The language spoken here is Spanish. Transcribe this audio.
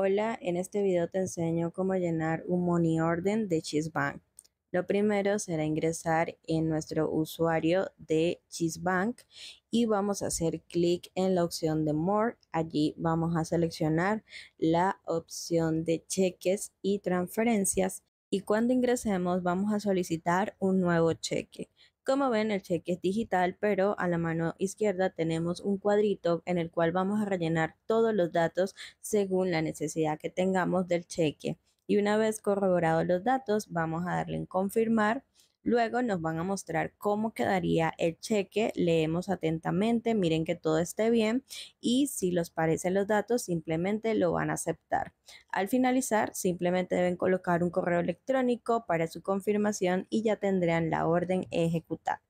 Hola, en este video te enseño cómo llenar un money order de Chisbank. Lo primero será ingresar en nuestro usuario de Chisbank y vamos a hacer clic en la opción de More. Allí vamos a seleccionar la opción de cheques y transferencias y cuando ingresemos vamos a solicitar un nuevo cheque. Como ven, el cheque es digital, pero a la mano izquierda tenemos un cuadrito en el cual vamos a rellenar todos los datos según la necesidad que tengamos del cheque. Y una vez corroborados los datos, vamos a darle en confirmar Luego nos van a mostrar cómo quedaría el cheque, leemos atentamente, miren que todo esté bien y si los parecen los datos simplemente lo van a aceptar. Al finalizar simplemente deben colocar un correo electrónico para su confirmación y ya tendrán la orden ejecutada.